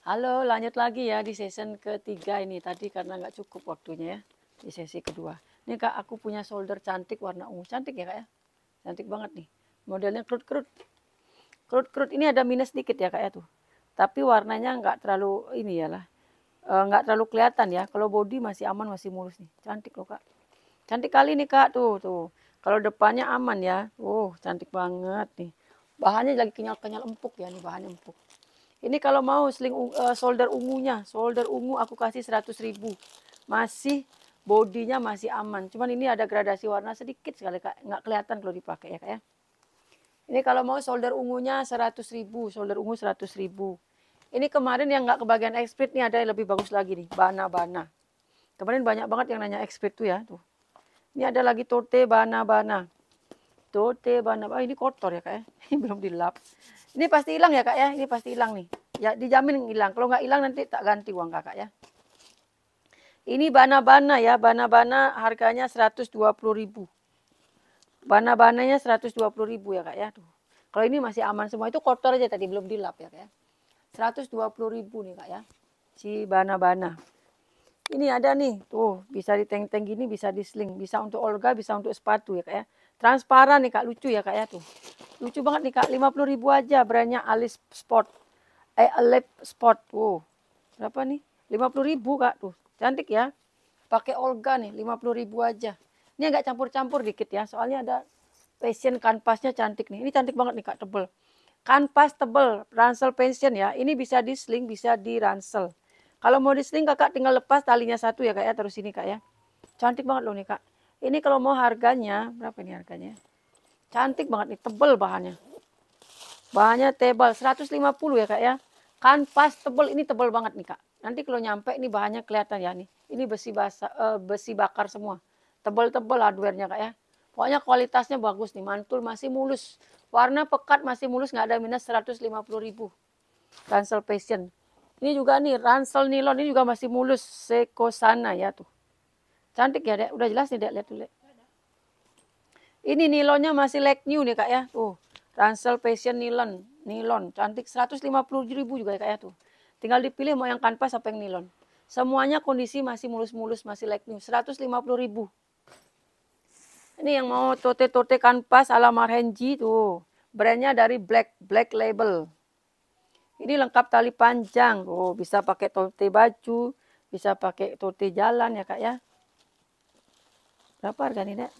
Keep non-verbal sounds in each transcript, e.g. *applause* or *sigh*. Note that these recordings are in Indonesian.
Halo, lanjut lagi ya di season ketiga ini. Tadi karena nggak cukup waktunya ya di sesi kedua. Ini kak, aku punya solder cantik warna ungu. Cantik ya kak ya? Cantik banget nih. Modelnya kerut-kerut. Kerut-kerut ini ada minus sedikit ya kak ya tuh. Tapi warnanya nggak terlalu ini ya lah. E, nggak terlalu kelihatan ya. Kalau body masih aman, masih mulus nih. Cantik loh kak. Cantik kali nih kak tuh tuh. Kalau depannya aman ya. Oh, cantik banget nih. Bahannya lagi kenyal-kenyal empuk ya nih bahannya empuk. Ini kalau mau sling uh, eh, solder ungunya, solder ungu aku kasih 100.000. Masih bodinya masih aman. Cuman ini ada gradasi warna sedikit sekali Kak, nggak kelihatan kalau dipakai ya Kak ya. Ini kalau mau solder ungunya 100.000, solder ungu 100.000. Ini kemarin yang nggak kebagian expert nih ada yang lebih bagus lagi nih, bana-bana. Kemarin banyak banget yang nanya expert tuh ya, tuh. Ini ada lagi tote bana-bana. Tote bana. Ah, ini kotor ya kak ya. *laughs* Ini belum dilap. Ini pasti hilang ya kak ya. Ini pasti hilang nih. Ya dijamin hilang. Kalau nggak hilang nanti tak ganti uang kakak ya. Ini bana-bana ya. Bana-bana harganya 120 ribu. Bana-bananya 120 ribu ya kak ya. Tuh. Kalau ini masih aman semua. Itu kotor aja tadi belum dilap ya kak ya. 120 ribu nih kak ya. Si bana-bana. Ini ada nih. Tuh bisa diteng-teng gini bisa disling. Bisa untuk Olga bisa untuk sepatu ya kak ya Transparan nih Kak, lucu ya Kak ya tuh. Lucu banget nih Kak, 50 ribu aja brandnya Alis Sport. Eh, Alip Sport. Wow, berapa nih? 50 ribu Kak tuh, cantik ya. Pakai Olga nih, 50 ribu aja. Ini agak campur-campur dikit ya, soalnya ada passion kanvasnya cantik nih. Ini cantik banget nih Kak, tebel. Kanvas tebel, ransel pension ya. Ini bisa di sling, bisa di ransel. Kalau mau di sling kakak tinggal lepas talinya satu ya kak ya, terus ini kak ya. Cantik banget loh nih kak. Ini kalau mau harganya, berapa ini harganya? Cantik banget nih, tebel bahannya. Bahannya tebal, 150 ya kak ya. Kan pas tebel, ini tebel banget nih kak. Nanti kalau nyampe ini bahannya kelihatan ya nih. Ini besi basa, uh, besi bakar semua. Tebel-tebel hardware-nya kak ya. Pokoknya kualitasnya bagus nih, mantul masih mulus. Warna pekat masih mulus, nggak ada minus 150 ribu. Ransel Passion. Ini juga nih, ransel nilon ini juga masih mulus. seko sana ya tuh. Cantik ya, Dek? Udah jelas nih, Dek. Lihat dulu, Dek. Ini nilonnya masih like new nih, Kak ya. Tuh, ransel fashion Nilon. Nilon, cantik. 150 ribu juga ya, Kak ya. Tuh. Tinggal dipilih mau yang kanvas apa yang nilon. Semuanya kondisi masih mulus-mulus, masih like new. 150 ribu. Ini yang mau tote-tote kanvas ala Marhenji tuh. Brandnya dari Black, Black Label. Ini lengkap tali panjang. Oh, bisa pakai tote baju, bisa pakai tote jalan ya, Kak ya. Berapa harga nih, Dek?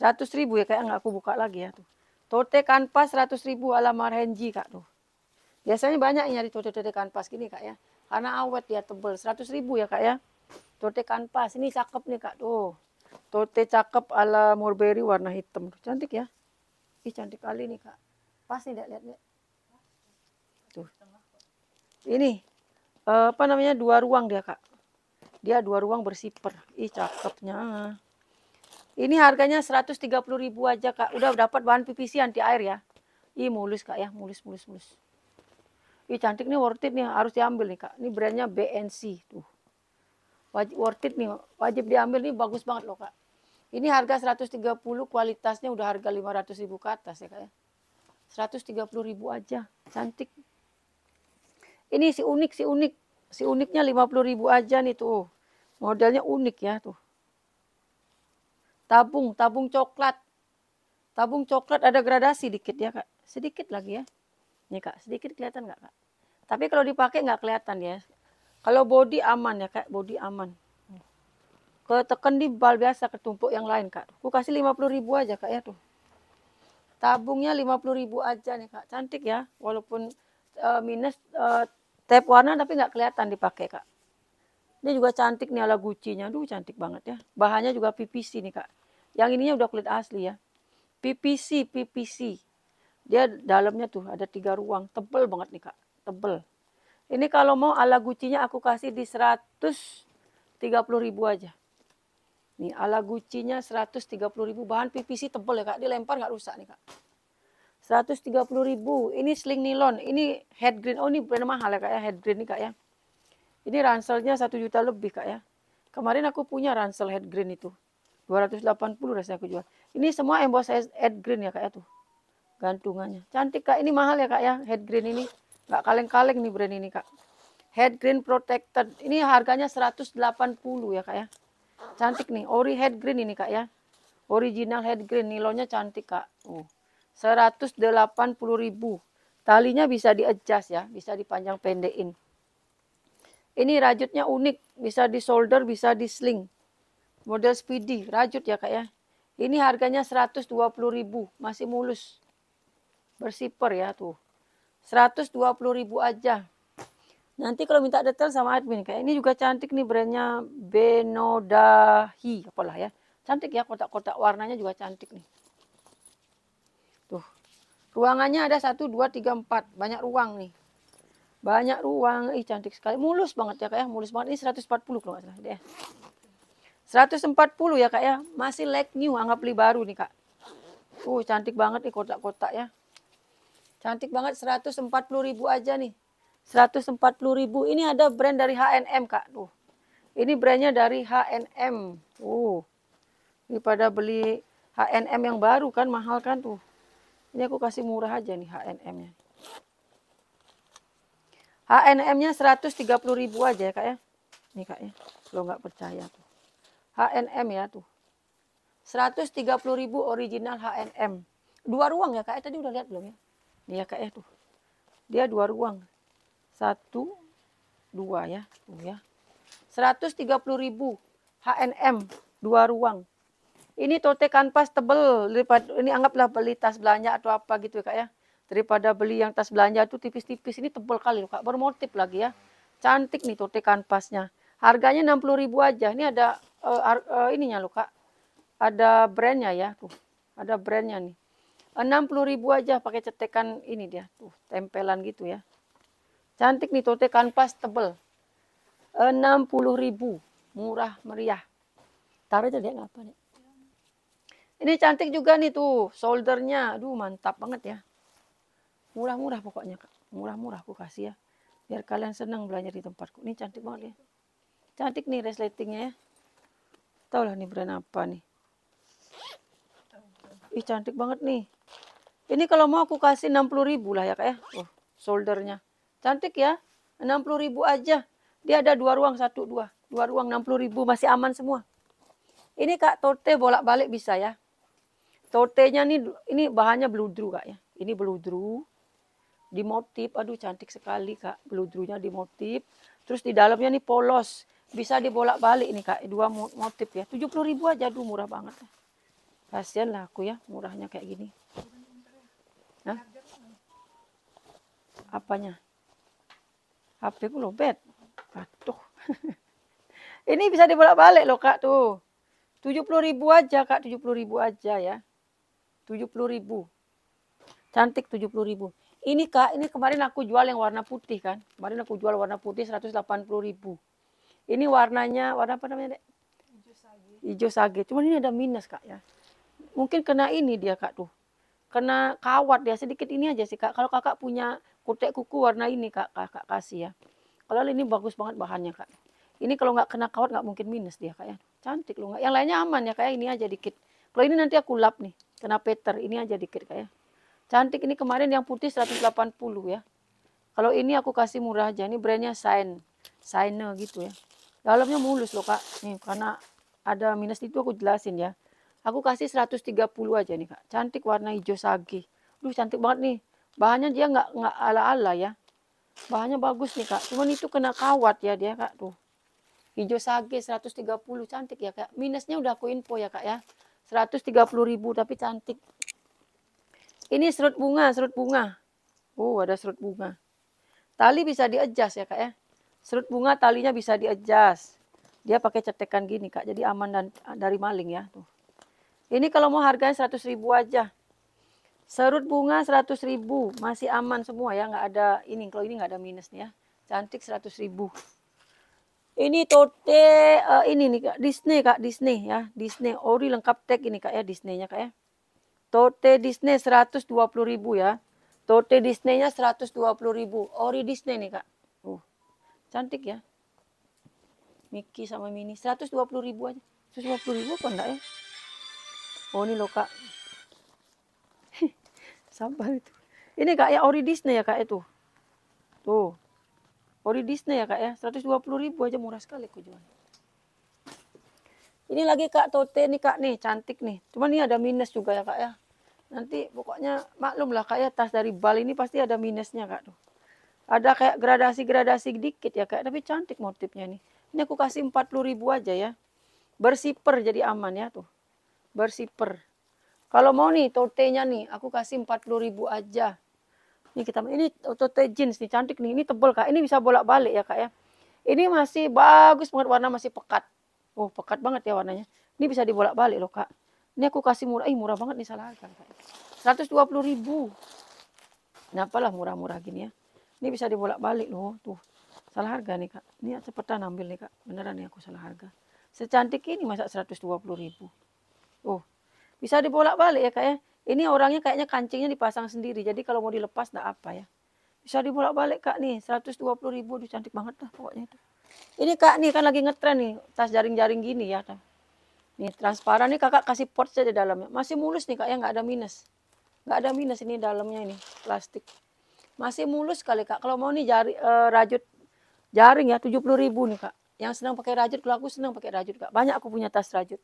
100 ribu ya, kayak nggak aku buka lagi ya. Tuh. Tote kanvas 100 ribu ala Marhenji, Kak. Tuh. Biasanya banyak yang nyari tote-tote kanvas gini, Kak ya. Karena awet ya, tebel. 100 ribu ya, Kak ya. Tote kanvas. Ini cakep nih, Kak. Tuh. Tote cakep ala Mulberry warna hitam. Tuh, cantik ya. Ih, cantik kali nih, Kak. Pas nih, Dek. Lihat, Dek. Tuh. Ini. Eh, apa namanya? Dua ruang dia, Kak. Dia dua ruang bersiper. Ih, cakepnya. Ini harganya 130 ribu aja, Kak. Udah dapat bahan PVC anti air ya. Ih, mulus, Kak ya. Mulus, mulus, mulus. Ih, cantik nih worth it nih. Harus diambil nih, Kak. Ini brandnya BNC. Tuh. Wajib, worth it nih. Wajib diambil nih. Bagus banget loh, Kak. Ini harga 130, kualitasnya udah harga 500 ribu ke atas ya, Kak ya. 130 ribu aja. Cantik. Ini si unik, si unik. Si uniknya 50 ribu aja nih tuh. Modelnya unik ya tuh. Tabung, tabung coklat. Tabung coklat ada gradasi dikit ya kak. Sedikit lagi ya. ini kak, sedikit kelihatan nggak kak? Tapi kalau dipakai nggak kelihatan ya. Kalau body aman ya kak, body aman. Ketekan di bal biasa ketumpuk yang lain kak. Aku kasih 50 ribu aja kak ya tuh. Tabungnya 50 ribu aja nih kak. Cantik ya, walaupun uh, minus uh, Tape warna tapi nggak kelihatan dipakai kak. Ini juga cantik nih ala gucinya, Aduh cantik banget ya. Bahannya juga PPC nih kak. Yang ininya udah kulit asli ya. PPC, PPC. Dia dalamnya tuh ada tiga ruang. Tebel banget nih kak. Tebel. Ini kalau mau ala gucinya aku kasih di 130 ribu aja. Nih ala gucinya 130 ribu. Bahan PPC tebel ya kak. Dilempar nggak rusak nih kak puluh ribu. Ini sling nilon. Ini head green. Oh ini brand mahal ya kak ya. Head green ini kak ya. Ini ranselnya 1 juta lebih kak ya. Kemarin aku punya ransel head green itu. 280 rasanya aku jual. Ini semua emboss head green ya kak ya tuh. Gantungannya. Cantik kak. Ini mahal ya kak ya. Head green ini. Enggak kaleng-kaleng nih brand ini kak. Head green protected. Ini harganya 180 ya kak ya. Cantik nih. Ori head green ini kak ya. Original head green. Nilonnya cantik kak. Uh. 180.000. ribu. Talinya bisa di adjust ya, bisa dipanjang pendekin. Ini rajutnya unik, bisa di solder, bisa di sling. Model speedy, rajut ya kak ya. Ini harganya 120.000, masih mulus. Bersiper ya tuh. 120.000 aja. Nanti kalau minta detail sama admin kayak ya. ini juga cantik nih brandnya Benodahi apalah ya. Cantik ya kotak-kotak warnanya juga cantik nih. Ruangannya ada satu, dua, tiga, empat. Banyak ruang nih. Banyak ruang. Ih, cantik sekali. Mulus banget ya, Kak ya. Mulus banget. Ini 140 kalau nggak salah. Deh. 140 ya, Kak ya. Masih like new. Anggap beli baru nih, Kak. Uh, cantik banget nih kotak-kotak ya. Cantik banget. 140 ribu aja nih. 140 ribu. Ini ada brand dari H&M, Kak. Tuh. Ini brandnya dari H&M. Uh. Ini pada beli H&M yang baru kan mahal kan tuh. Ini aku kasih murah aja nih HNM-nya. HNM-nya 130 ribu aja ya kak ya. Ini kak ya, lo nggak percaya tuh. HNM ya tuh. 130 ribu original HNM. Dua ruang ya kak ya, tadi udah lihat belum ya? Ini ya kak ya tuh. Dia dua ruang. Satu, dua ya. Tuh ya. 130 ribu HNM, dua ruang ini tote kanvas tebel daripada ini anggaplah beli tas belanja atau apa gitu ya, kak ya daripada beli yang tas belanja itu tipis-tipis ini tebel kali loh kak bermotif lagi ya cantik nih tote kanvasnya harganya puluh ribu aja ini ada uh, uh, ininya loh kak ada brandnya ya tuh ada brandnya nih Enam puluh ribu aja pakai cetekan ini dia tuh tempelan gitu ya cantik nih tote kanvas tebel puluh ribu murah meriah taruh aja dia ngapa nih ini cantik juga nih tuh soldernya. Aduh mantap banget ya. Murah-murah pokoknya kak. Murah-murah aku kasih ya. Biar kalian senang belanja di tempatku. Ini cantik banget ya. Cantik nih resletingnya ya. Tau lah nih brand apa nih. Ih cantik banget nih. Ini kalau mau aku kasih 60 ribu lah ya kak ya. Oh soldernya. Cantik ya. 60 ribu aja. Dia ada dua ruang, satu, dua. Dua ruang 60 ribu masih aman semua. Ini kak tote bolak-balik bisa ya. Tortenya ini ini bahannya beludru kak ya. Ini beludru di motif. Aduh cantik sekali kak. Beludrunya di motif. Terus di dalamnya nih polos. Bisa dibolak-balik nih kak. Dua motif ya. 70 ribu aja. Aduh murah banget. Kasian lah aku ya. Murahnya kayak gini. Hah? Apanya? HP ku lobet. Aduh. *laughs* ini bisa dibolak-balik loh kak tuh. 70 ribu aja kak. 70 ribu aja ya ribu Cantik ribu Ini Kak, ini kemarin aku jual yang warna putih kan. Kemarin aku jual warna putih ribu Ini warnanya warna apa namanya, Dek? Hijau sage. Hijau sage. Cuman ini ada minus, Kak ya. Mungkin kena ini dia, Kak tuh. Kena kawat dia sedikit ini aja sih, Kak. Kalau Kakak punya kutek kuku warna ini, Kak, Kakak kasih ya. Kalau ini bagus banget bahannya, Kak. Ini kalau nggak kena kawat nggak mungkin minus dia, Kak ya. Cantik loh. nggak. Yang lainnya aman ya, kak ya. ini aja dikit. Kalau ini nanti aku lap nih. Kena peter, ini aja dikit kayak. Ya. Cantik ini kemarin yang putih 180 ya. Kalau ini aku kasih murah aja, ini brandnya sign, signe gitu ya. Dalamnya mulus loh kak, nih karena ada minus itu aku jelasin ya. Aku kasih 130 aja nih kak, cantik warna hijau sagi. Lu cantik banget nih, bahannya dia nggak nggak ala-ala ya. Bahannya bagus nih kak, cuman itu kena kawat ya dia kak tuh. Hijau sage 130 cantik ya kak. Minusnya udah aku info ya kak ya. 130.000 tapi cantik. Ini serut bunga, serut bunga. Oh, ada serut bunga. Tali bisa diadjust ya, Kak ya. Serut bunga talinya bisa diadjust. Dia pakai cetekan gini, Kak. Jadi aman dan ah, dari maling ya, tuh. Ini kalau mau harganya 100.000 aja. Serut bunga 100.000, masih aman semua ya, nggak ada ini. Kalau ini nggak ada minus nih ya. Cantik 100.000. Ini tote uh, ini nih Kak, Disney Kak, Disney ya. Disney ori lengkap tag ini Kak ya Disneynya Kak ya. Tote Disney seratus dua puluh ribu ya. Tote Disney-nya ribu, Ori Disney nih Kak. Uh. Cantik ya. Mickey sama Mini ribu aja. seratus dua puluh ribu apa enggak ya? Oh ini loh Kak. *laughs* Sampah itu. Ini Kak ya ori Disney ya Kak itu. Tuh. Ori oh, Disney ya kak ya, 120 ribu aja murah sekali aku jual. Ini lagi kak Tote nih kak nih, cantik nih. Cuman ini ada minus juga ya kak ya. Nanti pokoknya maklum lah kak ya, tas dari Bali ini pasti ada minusnya kak tuh. Ada kayak gradasi-gradasi dikit ya kak, ya? tapi cantik motifnya nih. Ini aku kasih 40 ribu aja ya. Bersiper jadi aman ya tuh. Bersiper. Kalau mau nih Tote-nya nih, aku kasih 40 ribu aja. Ini kita ini tote jeans nih cantik nih. Ini tebal Kak. Ini bisa bolak-balik ya Kak ya. Ini masih bagus banget warna masih pekat. Oh, pekat banget ya warnanya. Ini bisa dibolak-balik loh Kak. Ini aku kasih murah. Ih, murah banget nih salah harga Kak. 120 ribu. Kenapa lah murah-murah gini ya. Ini bisa dibolak-balik loh. Tuh. Salah harga nih Kak. Ini cepetan ambil nih Kak. Beneran nih aku salah harga. Secantik ini masa 120 ribu. Oh, bisa dibolak-balik ya Kak ya. Ini orangnya kayaknya kancingnya dipasang sendiri. Jadi kalau mau dilepas enggak apa ya. Bisa dibolak-balik Kak nih, 120 ribu. Aduh, cantik banget lah pokoknya itu. Ini Kak nih kan lagi ngetren nih, tas jaring-jaring gini ya. Nih transparan nih kakak kasih port saja dalamnya. Masih mulus nih kak ya, nggak ada minus. Nggak ada minus ini dalamnya ini, plastik. Masih mulus kali kak. Kalau mau nih jari, e, rajut jaring ya, 70 ribu nih kak. Yang senang pakai rajut, kalau aku senang pakai rajut kak. Banyak aku punya tas rajut.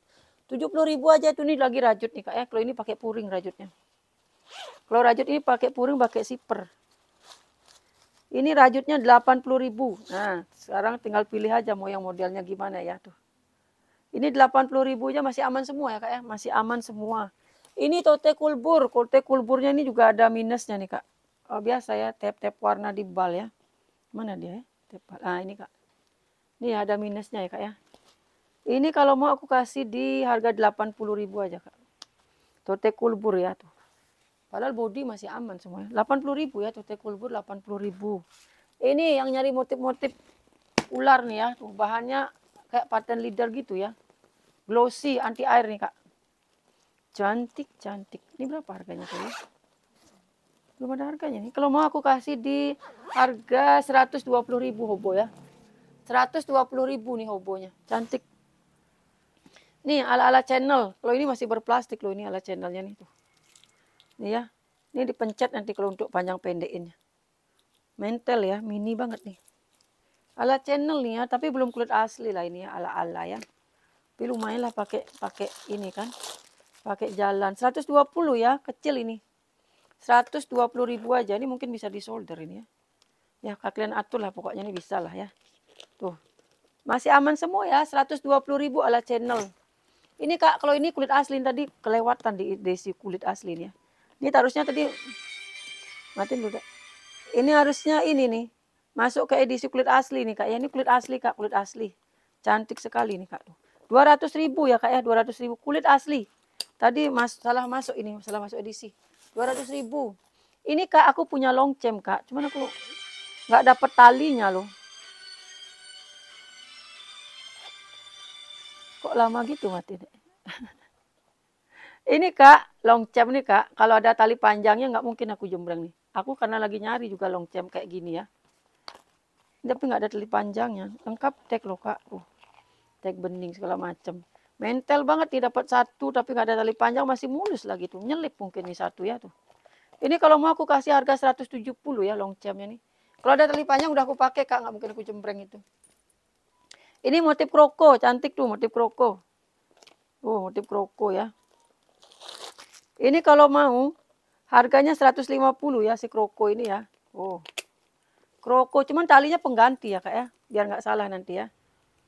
70 ribu aja itu nih lagi rajut nih kak ya. Kalau ini pakai puring rajutnya. Kalau rajut ini pakai puring pakai siper. Ini rajutnya 80 ribu. Nah, sekarang tinggal pilih aja mau yang modelnya gimana ya tuh. Ini 80 ribunya masih aman semua ya kak ya. Masih aman semua. Ini tote kulbur. Tote kulburnya ini juga ada minusnya nih kak. Oh, biasa ya tap-tap warna di bal ya. Mana dia ya? Ah ini kak. Ini ada minusnya ya kak ya. Ini kalau mau aku kasih di harga 80 ribu aja Kak. Tote kulbur ya tuh. Padahal body masih aman semuanya. 80 ribu ya tote kulbur 80 ribu. Ini yang nyari motif-motif ular nih ya. Tuh bahannya kayak paten leader gitu ya. Glossy anti air nih Kak. Cantik, cantik. Ini berapa harganya tuh ya? belum ada harganya nih. Kalau mau aku kasih di harga ribu hobo ya. ribu nih hobonya. Cantik. Nih ala-ala channel. Kalau ini masih berplastik loh ini ala channelnya nih tuh. Nih ya. Ini dipencet nanti kalau untuk panjang pendekinnya. Mentel ya, mini banget nih. Ala channel nih ya, tapi belum kulit asli lah ini ya, ala-ala ya. Tapi lumayan lah pakai pakai ini kan. Pakai jalan 120 ya, kecil ini. 120 ribu aja ini mungkin bisa disolder ini ya. Ya, kalian atur lah pokoknya ini bisa lah ya. Tuh. Masih aman semua ya, 120 ribu ala channel. Ini kak, kalau ini kulit aslin tadi kelewatan di desi kulit aslinya. Ini harusnya tadi matiin dulu. Kak. Ini harusnya ini nih masuk ke edisi kulit asli nih kak. Ya ini kulit asli kak, kulit asli. Cantik sekali nih kak. Dua ratus ribu ya kak ya, dua ratus ribu kulit asli. Tadi mas, salah masuk ini, salah masuk edisi. Dua ratus ribu. Ini kak aku punya longchamp kak, cuman aku nggak dapet talinya loh. lama gitu mati deh. ini kak longcam nih kak kalau ada tali panjangnya nggak mungkin aku jembreng nih aku karena lagi nyari juga longcam kayak gini ya tapi nggak ada tali panjangnya lengkap tek loh kak uh, tek bening segala macam mental banget nih dapat satu tapi nggak ada tali panjang masih mulus lagi tuh nyelip mungkin nih satu ya tuh ini kalau mau aku kasih harga 170 ya longcamnya nih kalau ada tali panjang udah aku pakai kak nggak mungkin aku jembreng itu ini motif kroko, cantik tuh motif kroko. Oh, motif kroko ya. Ini kalau mau harganya 150 ya si kroko ini ya. Oh. Kroko cuman talinya pengganti ya Kak ya, biar nggak salah nanti ya.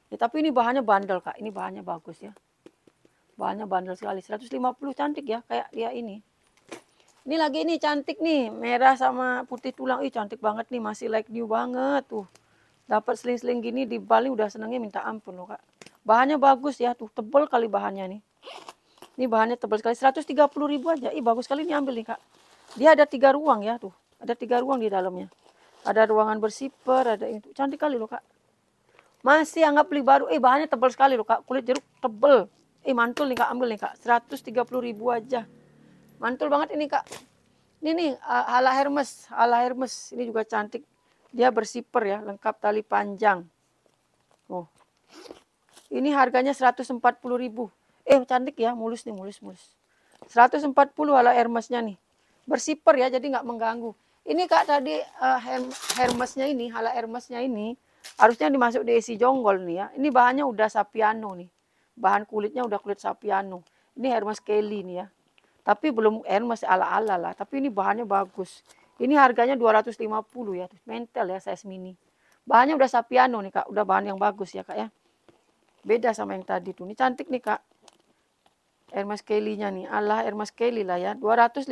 ya. tapi ini bahannya bandel Kak, ini bahannya bagus ya. Bahannya bandel sekali, 150 cantik ya kayak dia ini. Ini lagi ini cantik nih, merah sama putih tulang. Ih cantik banget nih, masih like new banget tuh. Dapat seling-seling gini di Bali udah senengnya minta ampun loh kak. Bahannya bagus ya, tuh tebel kali bahannya nih. Ini bahannya tebal sekali, 130 ribu aja. Ih bagus sekali ini ambil nih kak. Dia ada tiga ruang ya tuh, ada tiga ruang di dalamnya. Ada ruangan bersiper, ada itu. Cantik kali loh kak. Masih anggap beli baru, eh bahannya tebal sekali loh kak. Kulit jeruk tebel. Ih mantul nih kak, ambil nih kak. 130 ribu aja. Mantul banget ini kak. Ini nih, ala Hermes, ala Hermes. Ini juga cantik dia bersiper ya, lengkap tali panjang. Oh. Ini harganya 140.000. Eh, cantik ya, mulus nih, mulus, mulus. 140 ala Hermesnya nih. Bersiper ya, jadi nggak mengganggu. Ini Kak tadi uh, Hermesnya ini, ala Hermesnya ini harusnya dimasuk di isi jonggol nih ya. Ini bahannya udah sapiano nih. Bahan kulitnya udah kulit sapiano. Ini Hermes Kelly nih ya. Tapi belum Hermes ala-ala lah, tapi ini bahannya bagus. Ini harganya 250 ya, mental ya size mini. Bahannya udah Sapiano nih Kak, udah bahan yang bagus ya Kak ya. Beda sama yang tadi tuh. Ini cantik nih Kak. Hermes Kelly-nya nih, Allah Hermes Kelly lah ya, 250.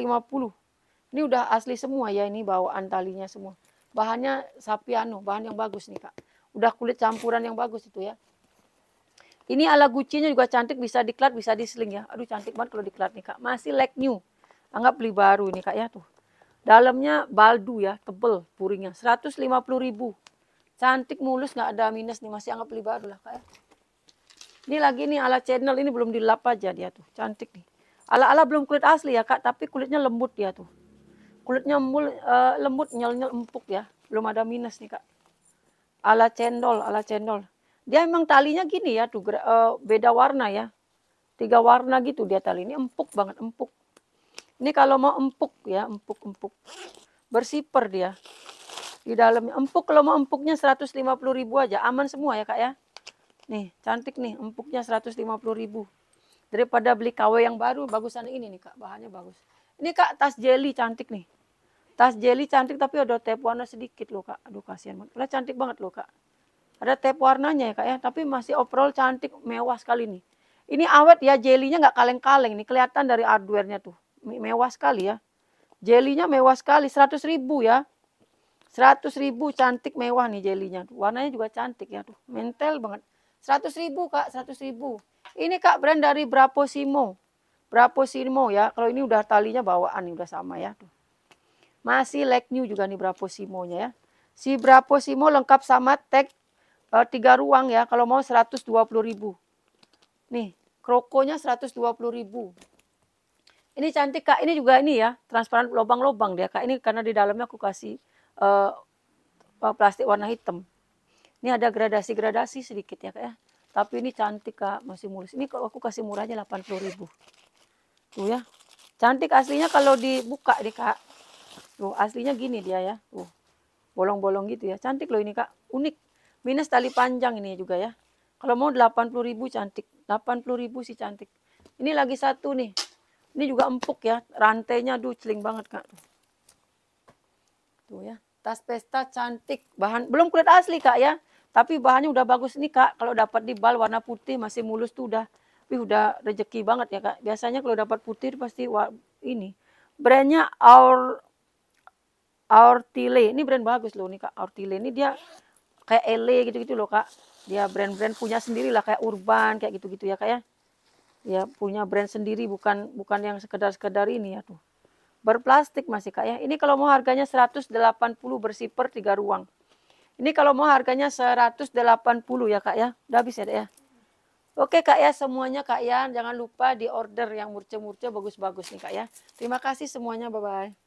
Ini udah asli semua ya, ini bawa antalinya semua. Bahannya Sapiano, bahan yang bagus nih Kak. Udah kulit campuran yang bagus itu ya. Ini ala gucinya juga cantik, bisa diklat, bisa diseling ya. Aduh cantik banget kalau diklat nih kak. Masih like new. Anggap beli baru ini kak ya tuh. Dalamnya baldu ya, tebel puringnya. 150 ribu. Cantik mulus nggak ada minus nih, masih anggap beli baru lah kayak. Ya. Ini lagi nih ala channel ini belum dilap aja dia tuh, cantik nih. Ala-ala belum kulit asli ya kak, tapi kulitnya lembut dia tuh. Kulitnya mul, uh, lembut, nyel-nyel empuk ya. Belum ada minus nih kak. Ala cendol, ala cendol. Dia emang talinya gini ya tuh, uh, beda warna ya. Tiga warna gitu dia tali ini empuk banget, empuk. Ini kalau mau empuk ya, empuk-empuk bersiper dia di dalamnya empuk kalau mau empuknya 150 ribu aja aman semua ya kak ya nih cantik nih empuknya 150 ribu daripada beli KW yang baru bagusan ini nih kak bahannya bagus ini kak tas jelly cantik nih tas jelly cantik tapi ada tap warna sedikit loh kak aduh kasihan banget udah cantik banget loh kak ada tap warnanya ya kak ya tapi masih overall cantik mewah sekali nih ini awet ya jelinya nggak kaleng-kaleng nih kelihatan dari hardwarenya tuh mewah sekali ya Jelinya mewah sekali, 100 ribu ya. 100 ribu cantik mewah nih jelinya. Warnanya juga cantik ya. Tuh, mentel banget. 100 ribu kak, 100 ribu. Ini kak brand dari Simo Braposimo. Simo ya. Kalau ini udah talinya bawaan nih, udah sama ya. Tuh. Masih leg new juga nih Braposimonya ya. Si Simo lengkap sama tag e, tiga ruang ya. Kalau mau 120 ribu. Nih, krokonya 120 ribu ini cantik kak ini juga ini ya transparan lubang-lubang dia kak ini karena di dalamnya aku kasih uh, plastik warna hitam ini ada gradasi-gradasi sedikit ya kak ya tapi ini cantik kak masih mulus ini kalau aku kasih murahnya ribu, tuh ya cantik aslinya kalau dibuka deh kak tuh aslinya gini dia ya tuh bolong-bolong gitu ya cantik loh ini kak unik minus tali panjang ini juga ya kalau mau ribu cantik ribu sih cantik ini lagi satu nih ini juga empuk ya, rantainya aduh celing banget kak. Tuh, ya, tas pesta cantik, bahan belum kulit asli kak ya, tapi bahannya udah bagus nih kak. Kalau dapat di bal warna putih masih mulus tuh udah, wih udah rejeki banget ya kak. Biasanya kalau dapat putih pasti wah, ini. Brandnya Our Aurtile, ini brand bagus loh nih kak. Aurtile ini dia kayak le gitu-gitu loh kak. Dia brand-brand punya sendiri lah kayak Urban kayak gitu-gitu ya kak ya ya punya brand sendiri bukan bukan yang sekedar-sekedar ini ya tuh. Berplastik masih Kak ya. Ini kalau mau harganya 180 bersih per tiga ruang. Ini kalau mau harganya 180 ya Kak ya. Udah habis ya ya. Oke Kak ya semuanya Kak ya. Jangan lupa di order yang murce-murce bagus-bagus nih Kak ya. Terima kasih semuanya. Bye-bye.